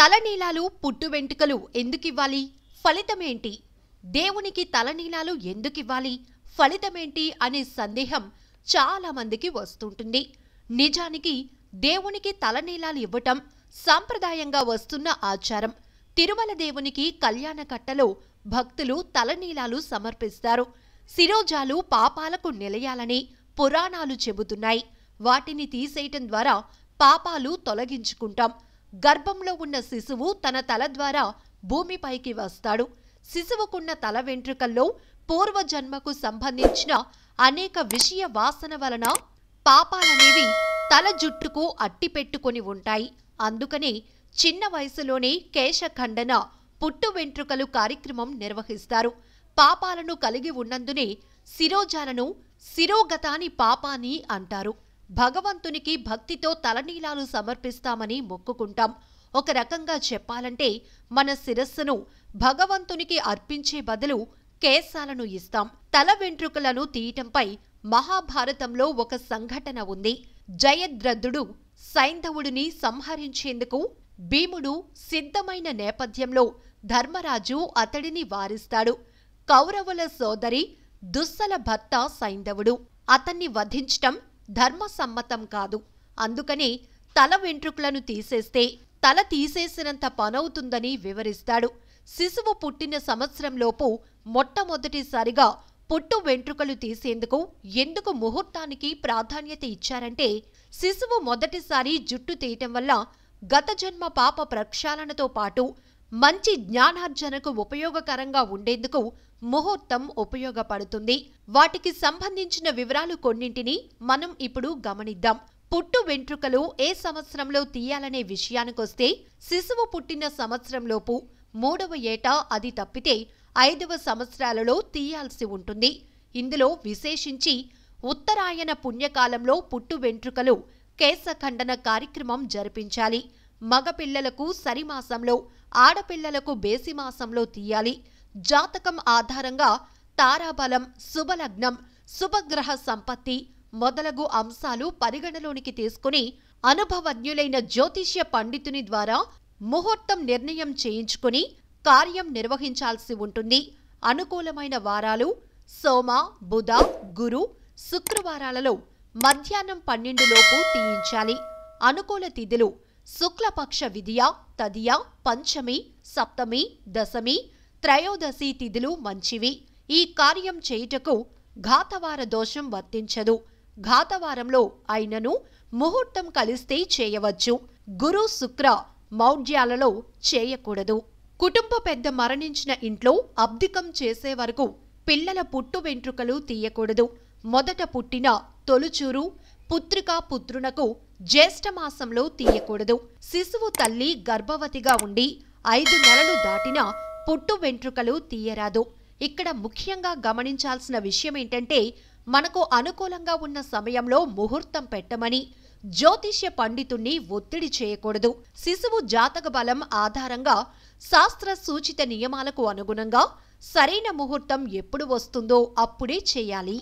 తలనీలాలు పుట్టు వెంట్రుకలు ఎందుకివ్వాలి ఫలితమేంటి దేవునికి తలనీలాలు ఎందుకివ్వాలి ఫలితమేంటి అనే సందేహం చాలామందికి వస్తుంటుంది నిజానికి దేవునికి తలనీలాలు ఇవ్వటం సాంప్రదాయంగా వస్తున్న ఆచారం తిరుమల దేవునికి కళ్యాణకట్టలో భక్తులు తలనీలాలు సమర్పిస్తారు శిరోజాలు పాపాలకు నిలయాలని పురాణాలు చెబుతున్నాయి వాటిని తీసేయటం ద్వారా పాపాలు తొలగించుకుంటాం గర్భంలో ఉన్న శిశువు తన తల ద్వారా భూమిపైకి వస్తాడు శిశువుకున్న తల వెంట్రుకల్లో పూర్వజన్మకు సంబంధించిన అనేక విషయ వాసన వలన పాపాలనేవి తల జుట్టుకు అట్టి పెట్టుకుని ఉంటాయి అందుకనే చిన్న వయసులోనే కేశఖండన పుట్టు వెంట్రుకలు కార్యక్రమం నిర్వహిస్తారు పాపాలను కలిగి ఉన్నందునే శిరోజాలను శిరోగతాని పాపాని అంటారు భగవంతునికి భక్తితో తలనీలాలు సమర్పిస్తామని మొక్కుకుంటాం ఒక రకంగా చెప్పాలంటే మన శిరస్సును భగవంతునికి అర్పించే బదులు కేశాలను ఇస్తాం తల వెంట్రుకలను తీయటంపై మహాభారతంలో ఒక సంఘటన ఉంది జయద్రథుడు సైంధవుడిని సంహరించేందుకు భీముడు సిద్ధమైన నేపథ్యంలో ధర్మరాజు అతడిని వారిస్తాడు కౌరవుల సోదరి దుస్సల భర్త సైంధవుడు అతన్ని వధించటం ధర్మసమ్మతం కాదు అందుకని తల వెంట్రుకలను తీసేస్తే తల తీసేసినంత పనవుతుందని వివరిస్తాడు శిశువు పుట్టిన సంవత్సరంలోపు మొట్టమొదటిసారిగా పుట్టు వెంట్రుకలు తీసేందుకు ఎందుకు ముహూర్తానికి ప్రాధాన్యత ఇచ్చారంటే శిశువు మొదటిసారి జుట్టు తీయటం వల్ల గత జన్మ పాప ప్రక్షాళనతో పాటు మంచి జ్ఞానార్జనకు ఉపయోగకరంగా ఉండేందుకు ముహూర్తం ఉపయోగపడుతుంది వాటికి సంబంధించిన వివరాలు కొన్నింటిని మనం ఇప్పుడు గమనిద్దాం పుట్టు వెంట్రుకలు ఏ సంవత్సరంలో తీయాలనే విషయానికొస్తే శిశువు పుట్టిన సంవత్సరంలోపు మూడవ ఏటా అది తప్పితే ఐదవ సంవత్సరాలలో తీయాల్సి ఉంటుంది ఇందులో విశేషించి ఉత్తరాయణ పుణ్యకాలంలో పుట్టు వెంట్రుకలు కేశఖండన కార్యక్రమం జరిపించాలి మగపిల్లలకు సరిమాసంలో ఆడపిల్లలకు బేసిమాసంలో తీయాలి జాతకం ఆధారంగా తారాబలం శుభలగ్నం శుభగ్రహ సంపత్తి మొదలగు అంశాలు పరిగణలోనికి తీసుకుని అనుభవజ్ఞులైన జ్యోతిష్య పండితుని ద్వారా ముహూర్తం నిర్ణయం చేయించుకుని కార్యం నిర్వహించాల్సి ఉంటుంది అనుకూలమైన వారాలు సోమ బుధ గురు శుక్రవారాలలో మధ్యాహ్నం పన్నెండులోపు తీయించాలి అనుకూల తిథులు శుక్లపక్ష విధియ తదియ పంచమి సప్తమి దశమి త్రయోదశి తిథులు మంచివి ఈ కార్యం చేయుటకు ఘాతవార దోషం వర్తించదు ఘాతవారంలో అయినను ముహూర్తం కలిస్తే చేయవచ్చు గురు శుక్ర మౌఢ్యాలలో చేయకూడదు కుటుంబ పెద్ద మరణించిన ఇంట్లో అబ్దికం చేసే వరకు పిల్లల పుట్టు వెంట్రుకలు తీయకూడదు మొదట పుట్టిన తొలుచూరు పుత్రికా పుత్రునకు జ్యేష్ఠమాసంలో తీయకూడదు శిశువు తల్లి గర్భవతిగా ఉండి ఐదు నెలలు దాటినా పుట్టు వెంట్రుకలు తీయరాదు ఇక్కడ ముఖ్యంగా గమనించాల్సిన విషయం ఏంటంటే మనకు అనుకూలంగా ఉన్న సమయంలో ముహూర్తం పెట్టమని జ్యోతిష్య పండితుణ్ణి ఒత్తిడి చేయకూడదు శిశువు జాతక బలం ఆధారంగా శాస్త్ర సూచిత నియమాలకు అనుగుణంగా సరైన ముహూర్తం ఎప్పుడు వస్తుందో అప్పుడే చేయాలి